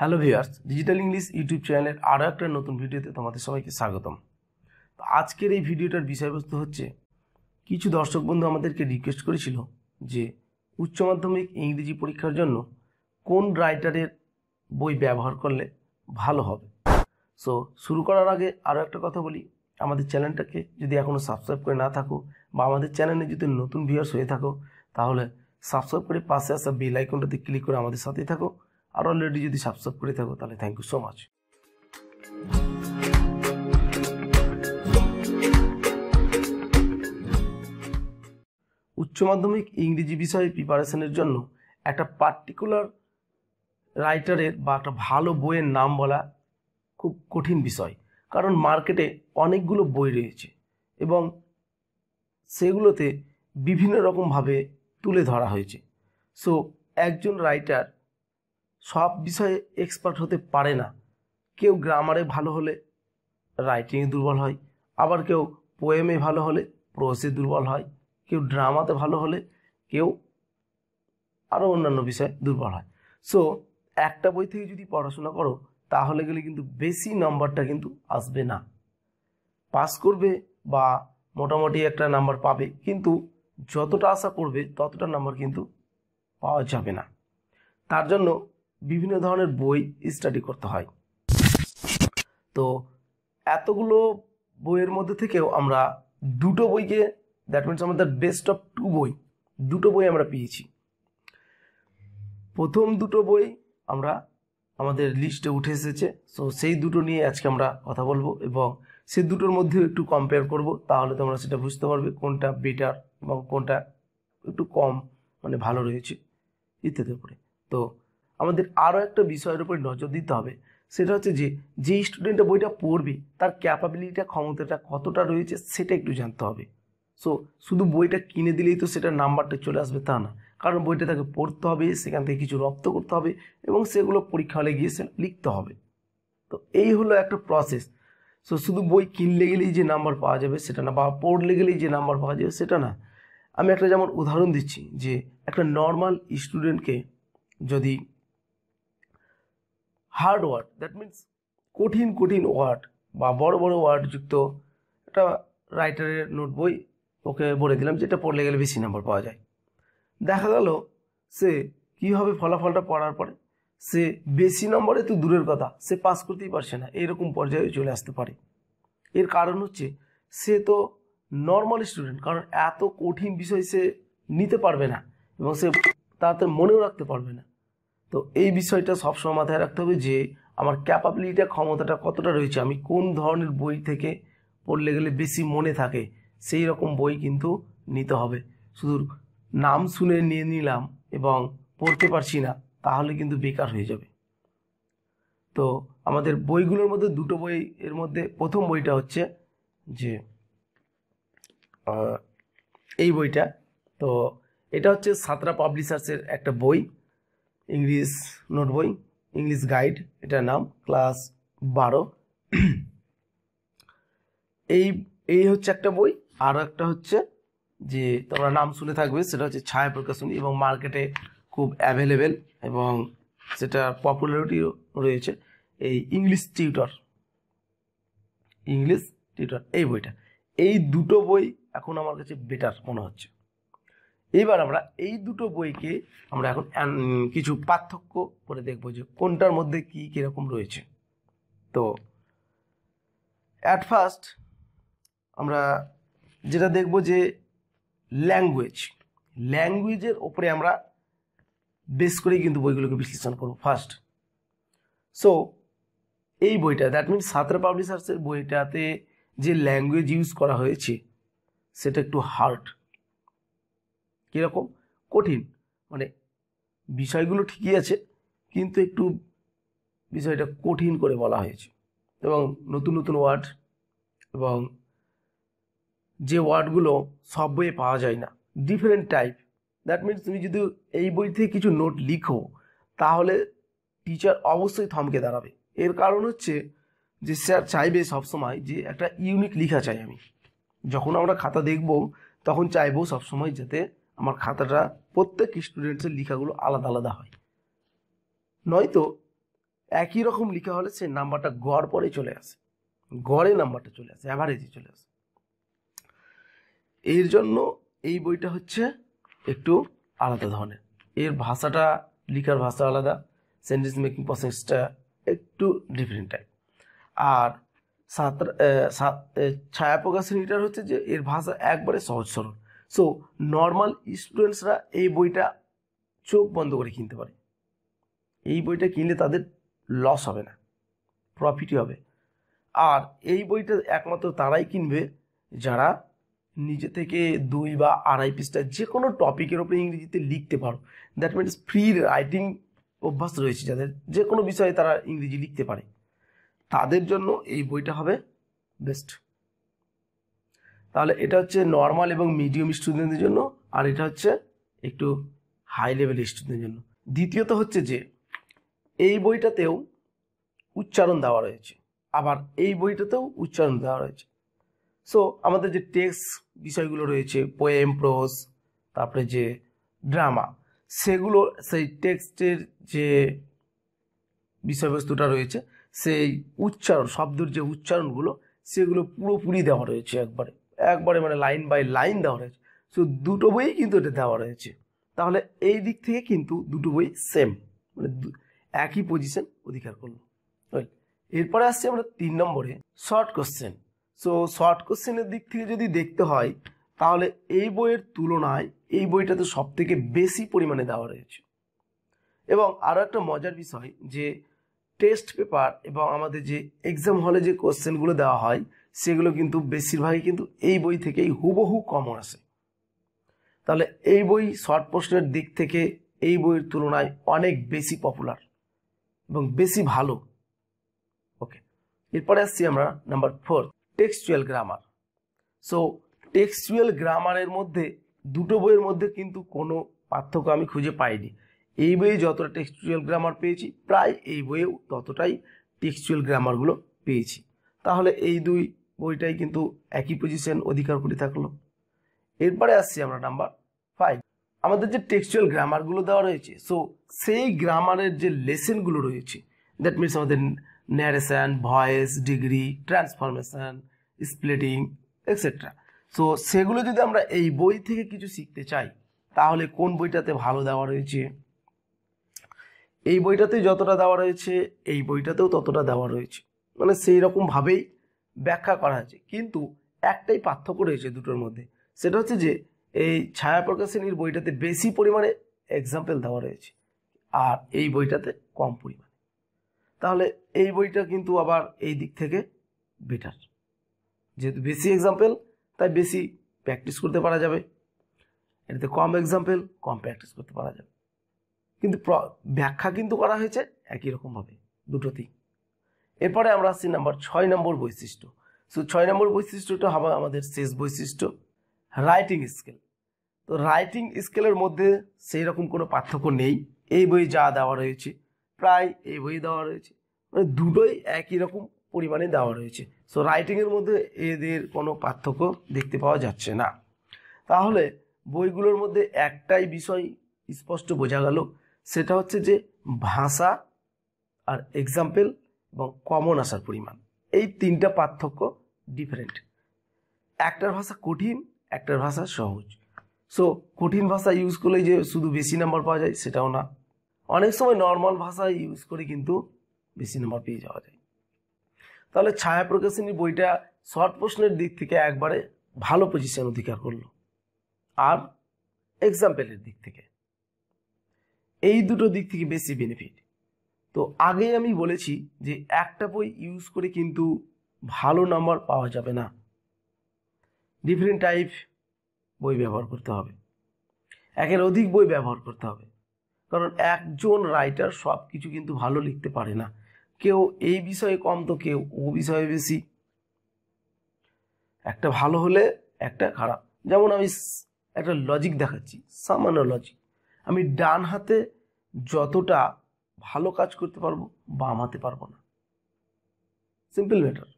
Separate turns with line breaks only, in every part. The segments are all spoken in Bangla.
hello viewers digital English YouTube চ্যানেলের আরও একটা নতুন ভিডিওতে তোমাদের সবাইকে স্বাগতম তো আজকের এই ভিডিওটার বিষয়বস্তু হচ্ছে কিছু দর্শক বন্ধু আমাদেরকে রিকোয়েস্ট করেছিল যে উচ্চ মাধ্যমিক ইংরেজি পরীক্ষার জন্য কোন রাইটারের বই ব্যবহার করলে ভালো হবে সো শুরু করার আগে আরও একটা কথা বলি আমাদের চ্যানেলটাকে যদি এখনও সাবস্ক্রাইব করে না থাকো বা আমাদের চ্যানেলে যদি নতুন ভিউয়ার্স হয়ে থাকো তাহলে সাবস্ক্রাইব করে পাশে আসা বেল আইকনটাতে ক্লিক করে আমাদের সাথেই থাকো আর অলরেডি যদি সাবস্ক্রাইব করে থাকো তাহলে থ্যাংক ইউ সো মাচ উচ্চ মাধ্যমিক ইংরেজি বিষয়ে প্রিপারেশনের জন্য একটা পার্টিকুলার রাইটারের বা একটা ভালো বইয়ের নাম বলা খুব কঠিন বিষয় কারণ মার্কেটে অনেকগুলো বই রয়েছে এবং সেগুলোতে বিভিন্ন রকমভাবে তুলে ধরা হয়েছে সো একজন রাইটার সব বিষয়ে এক্সপার্ট হতে পারে না কেউ গ্রামারে ভালো হলে রাইটিংয়ে দুর্বল হয় আবার কেউ পোয়েমে ভালো হলে প্রোসে দুর্বল হয় কেউ ড্রামাতে ভালো হলে কেউ আরও অন্যান্য বিষয়ে দুর্বল হয় সো একটা বই থেকে যদি পড়াশোনা করো তাহলে গেলে কিন্তু বেশি নাম্বারটা কিন্তু আসবে না পাস করবে বা মোটামুটি একটা নাম্বার পাবে কিন্তু যতটা আশা করবে ততটা নাম্বার কিন্তু পাওয়া যাবে না তার জন্য বিভিন্ন ধরনের বই স্টাডি করতে হয় তো এতগুলো বইয়ের মধ্যে থেকেও আমরা দুটো বইকে দ্যাট মিনস আমাদের বেস্ট অফ টু বই দুটো বই আমরা পেয়েছি প্রথম দুটো বই আমরা আমাদের লিস্টে উঠে এসেছে সো সেই দুটো নিয়ে আজকে আমরা কথা বলবো এবং সেই দুটোর মধ্যেও একটু কম্পেয়ার করব তাহলে তোমরা সেটা বুঝতে পারবে কোনটা বেটার এবং কোনটা একটু কম মানে ভালো রয়েছে ইত্যাদির উপরে তো আমাদের আরও একটা বিষয়ের উপরে নজর দিতে হবে সেটা হচ্ছে যে যেই স্টুডেন্টটা বইটা পড়বে তার ক্যাপাবিলিটিটা ক্ষমতাটা কতটা রয়েছে সেটা একটু জানতে হবে সো শুধু বইটা কিনে দিলেই তো সেটা নাম্বারটা চলে আসবে তা না কারণ বইটা তাকে পড়তে হবে সেখান থেকে কিছু রপ্ত করতে হবে এবং সেগুলো পরীক্ষা হলে গিয়ে লিখতে হবে তো এই হলো একটা প্রসেস সো শুধু বই কিনলে গেলেই যে নাম্বার পাওয়া যাবে সেটা না বা পড়লে গেলেই যে নাম্বার পাওয়া যাবে সেটা না আমি একটা যেমন উদাহরণ দিচ্ছি যে একটা নর্মাল স্টুডেন্টকে যদি হার্ড ওয়ার্ড দ্যাট মিন্স কঠিন কঠিন ওয়ার্ড বা বড় বড় ওয়ার্ডযুক্ত একটা রাইটারের নোট বই ওকে বলে দিলাম যেটা পড়লে গেলে বেশি নাম্বার পাওয়া যায় দেখা গেল সে কীভাবে ফলাফলটা পড়ার পরে সে বেশি নম্বরে তো দূরের কথা সে পাস করতেই পারছে না এরকম পর্যায়ে চলে আসতে পারে এর কারণ হচ্ছে সে তো নর্মাল স্টুডেন্ট কারণ এত কঠিন বিষয় সে নিতে পারবে না এবং সে তাতে মনেও রাখতে পারবে না তো এই বিষয়টা সবসময় মাথায় রাখতে হবে যে আমার ক্যাপাবিলিটিটা ক্ষমতাটা কতটা রয়েছে আমি কোন ধরনের বই থেকে পড়লে গেলে বেশি মনে থাকে সেই রকম বই কিন্তু নিতে হবে শুধু নাম শুনে নিয়ে নিলাম এবং পড়তে পারছি না তাহলে কিন্তু বেকার হয়ে যাবে তো আমাদের বইগুলোর মধ্যে দুটো বই এর মধ্যে প্রথম বইটা হচ্ছে যে এই বইটা তো এটা হচ্ছে সাতরা পাবলিশার্সের একটা বই ইংলিশ নোট বই ইংলিশ গাইড এটার নাম ক্লাস বারো এই এই হচ্ছে একটা বই আরও একটা হচ্ছে যে তোমরা নাম শুনে থাকবে সেটা হচ্ছে ছায়া প্রকাশনী এবং মার্কেটে খুব অ্যাভেলেবেল এবং সেটা পপুলারিটিও রয়েছে এই ইংলিশ টিউটর ইংলিশ টিউটর এই বইটা এই দুটো বই এখন আমার কাছে বেটার মনে হচ্ছে এইবার আমরা এই দুটো বইকে আমরা এখন কিছু পার্থক্য করে দেখব যে কোনটার মধ্যে কী কীরকম রয়েছে তো অ্যাট ফার্স্ট আমরা যেটা দেখব যে ল্যাঙ্গুয়েজ ল্যাঙ্গুয়েজের ওপরে আমরা বেস করেই কিন্তু বইগুলোকে বিশ্লেষণ করবো ফার্স্ট সো এই বইটা দ্যাট মিনস সাঁতরা পাবলিশার্সের বইটাতে যে ল্যাঙ্গুয়েজ ইউজ করা হয়েছে সেটা একটু হার্ড কীরকম কঠিন মানে বিষয়গুলো ঠিকই আছে কিন্তু একটু বিষয়টা কঠিন করে বলা হয়েছে এবং নতুন নতুন ওয়ার্ড এবং যে ওয়ার্ডগুলো সব বইয়ে পাওয়া যায় না ডিফারেন্ট টাইপ দ্যাট মিনস তুমি যদি এই বই থেকে কিছু নোট লিখো তাহলে টিচার অবশ্যই থমকে দাঁড়াবে এর কারণ হচ্ছে যে স্যার চাইবে সবসময় যে একটা ইউনিক লিখা চাই আমি যখন আমরা খাতা দেখব তখন চাইবো সবসময় যাতে আমার খাতাটা প্রত্যেক স্টুডেন্টসের লেখাগুলো আলাদা আলাদা হয় নয়তো একই রকম লেখা হলে সে নাম্বারটা গড় পরে চলে আসে গড়ে নাম্বারটা চলে আসে অ্যাভারেজে চলে আসে এর জন্য এই বইটা হচ্ছে একটু আলাদা ধরনের এর ভাষাটা লিখার ভাষা আলাদা সেন্টেন্স মেকিং প্রসেসটা একটু ডিফারেন্ট টাইপ আর সাঁতার ছায়া প্রকাশনীটার হচ্ছে যে এর ভাষা একবারে সহজ সরল সো নর্মাল স্টুডেন্টসরা এই বইটা চোখ বন্ধ করে কিনতে পারে এই বইটা কিনলে তাদের লস হবে না প্রফিটই হবে আর এই বইটা একমাত্র তারাই কিনবে যারা নিজে থেকে দুই বা আড়াই পৃষ্ঠা যে কোনো টপিকের ওপরে ইংরেজিতে লিখতে পারো দ্যাট মিনস ফ্রি রাইটিং অভ্যাস রয়েছে যাদের যে কোনো বিষয়ে তারা ইংরেজি লিখতে পারে তাদের জন্য এই বইটা হবে বেস্ট তাহলে এটা হচ্ছে নর্মাল এবং মিডিয়াম স্টুডেন্টদের জন্য আর এটা হচ্ছে একটু হাই লেভেল স্টুডেন্টদের জন্য দ্বিতীয়ত হচ্ছে যে এই বইটাতেও উচ্চারণ দেওয়া রয়েছে আবার এই বইটাতেও উচ্চারণ দেওয়া রয়েছে সো আমাদের যে টেক্সট বিষয়গুলো রয়েছে পোয়েম প্রোজ তারপরে যে ড্রামা সেগুলো সেই টেক্সটের যে বিষয়বস্তুটা রয়েছে সেই উচ্চারণ শব্দের যে উচ্চারণগুলো সেগুলো পুরোপুরি দেওয়া রয়েছে একবারে একবারে মানে লাইন বাই লাইন দেওয়া রয়েছে সো দুটো বই কিন্তু এটা দেওয়া রয়েছে তাহলে এই দিক থেকে কিন্তু দুটো বই সেম মানে একই পজিশন অধিকার করলো এরপরে আসছি আমরা তিন নম্বরে শর্ট কোশ্চেন সো শর্ট কোশ্চেনের দিক থেকে যদি দেখতে হয় তাহলে এই বইয়ের তুলনায় এই বইটাতে সব থেকে বেশি পরিমাণে দেওয়া রয়েছে এবং আরও একটা মজার বিষয় যে টেস্ট পেপার এবং আমাদের যে এক্সাম হলে যে কোশ্চেনগুলো দেওয়া হয় সেগুলো কিন্তু বেশিরভাগই কিন্তু এই বই থেকেই হুবহু কমন আসে তাহলে এই বই শর্ট প্রশ্নের দিক থেকে এই বইয়ের তুলনায় অনেক বেশি পপুলার এবং বেশি ভালো ওকে এরপরে আসছি আমরা number four textual grammar so textual গ্রামারের মধ্যে দুটো বইয়ের মধ্যে কিন্তু কোনো পার্থক্য আমি খুঁজে পাইনি এই বইয়ে যতটা টেক্সচুয়াল গ্রামার পেয়েছি প্রায় এই বইয়েও ততটাই টেক্সচুয়াল গ্রামারগুলো পেয়েছি তাহলে এই দুই বইটাই কিন্তু একই পজিশন অধিকার করে থাকলো এরপরে আসছি আমরা নাম্বার ফাইভ আমাদের যে টেক্সচুয়াল গ্রামারগুলো দেওয়া রয়েছে সো সেই গ্রামারের যে লেসেনগুলো রয়েছে দ্যাট মিনস আমাদের narration voice degree transformation splitting extra so সেগুলো যদি আমরা এই বই থেকে কিছু শিখতে চাই তাহলে কোন বইটাতে ভালো দেওয়া রয়েছে এই বইটাতে যতটা দেওয়া রয়েছে এই বইটাতেও ততটা দেওয়া রয়েছে মানে সেই রকমভাবেই ব্যাখ্যা করা হয়েছে কিন্তু একটাই পার্থক্য রয়েছে দুটোর মধ্যে সেটা হচ্ছে যে এই ছায়া প্রকাশনীর বইটাতে বেশি পরিমাণে এক্সাম্পল দেওয়া রয়েছে আর এই বইটাতে কম পরিমাণে তাহলে এই বইটা কিন্তু আবার এই দিক থেকে বেটার যেহেতু বেশি এক্সাম্পল তাই বেশি প্র্যাকটিস করতে পারা যাবে এটাতে কম এক্সাম্পল কম প্র্যাকটিস করতে পারা যাবে কিন্তু ব্যাখ্যা কিন্তু করা হয়েছে একই রকমভাবে দুটোতেই এরপরে আমরা আসছি নাম্বার ছয় নম্বর বৈশিষ্ট্য সো ছয় নম্বর বৈশিষ্ট্যটা হবে আমাদের শেষ বৈশিষ্ট্য রাইটিং স্কেল তো রাইটিং স্কেলের মধ্যে সেই রকম কোনো পার্থক্য নেই এই বই যা দেওয়া রয়েছে প্রায় এই বই দেওয়া রয়েছে মানে দুটোই একই রকম পরিমাণে দেওয়া রয়েছে সো রাইটিংয়ের মধ্যে এদের কোনো পার্থক্য দেখতে পাওয়া যাচ্ছে না তাহলে বইগুলোর মধ্যে একটাই বিষয় স্পষ্ট বোঝা গেল সেটা হচ্ছে যে ভাষা আর এক্সাম্পল এবং কমন আসার পরিমাণ এই তিনটা পার্থক্য ডিফারেন্ট একটার ভাষা কঠিন একটার ভাষা সহজ সো কঠিন ভাষা ইউজ করলে যে শুধু বেশি নাম্বার পাওয়া যায় সেটাও না অনেক সময় নর্মাল ভাষা ইউজ করে কিন্তু বেশি নাম্বার পেয়ে যাওয়া যায় তাহলে ছায়া প্রকাশনী বইটা শর্ট প্রশ্নের দিক থেকে একবারে ভালো পজিশন অধিকার করলো আর এক্সাম্পেলের দিক থেকে এই দুটো দিক থেকে বেশি বেনিফিট তো আগে আমি বলেছি যে একটা বই ইউজ করে কিন্তু ভালো নাম্বার পাওয়া যাবে না ডিফারেন্ট টাইপ বই ব্যবহার করতে হবে একের অধিক বই ব্যবহার করতে হবে কারণ একজন রাইটার সব কিছু কিন্তু ভালো লিখতে পারে না কেউ এই বিষয়ে কম তো কেউ ও বিষয়ে বেশি একটা ভালো হলে একটা খারাপ যেমন আমি একটা লজিক দেখাচ্ছি সামান্য লজিক আমি ডান হাতে যতটা ভালো কাজ করতে পারবো বাম হাতে পারবো না সিম্পল ম্যাটার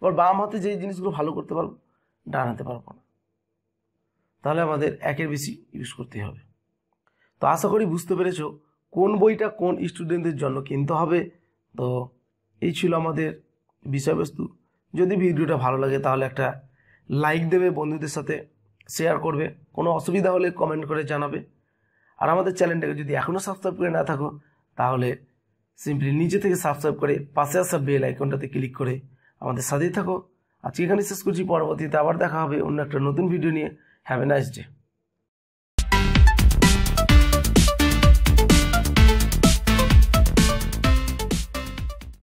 এবার বাম হাতে যে জিনিসগুলো ভালো করতে পারবো ডান হাতে পারবো না তাহলে আমাদের একের বেশি ইউজ করতে হবে তো আশা করি বুঝতে পেরেছ কোন বইটা কোন স্টুডেন্টদের জন্য কিনতে হবে তো এই ছিল আমাদের বিষয়বস্তু যদি ভিডিওটা ভালো লাগে তাহলে একটা লাইক দেবে বন্ধুদের সাথে শেয়ার করবে কোনো অসুবিধা হলে কমেন্ট করে জানাবে আর আমাদের চ্যানেলটাকে যদি এখনও সাবস্ক্রাইব করে না থাকো তাহলে সিম্পলি নিজে থেকে সাবস্ক্রাইব করে পাশে আসা বেল আইকনটাতে ক্লিক করে আমাদের সাথেই থাকো আজকে এখানে শেষ করছি পরবর্তীতে আবার দেখা হবে অন্য একটা নতুন ভিডিও নিয়ে হ্যাভ এ নাইস ডে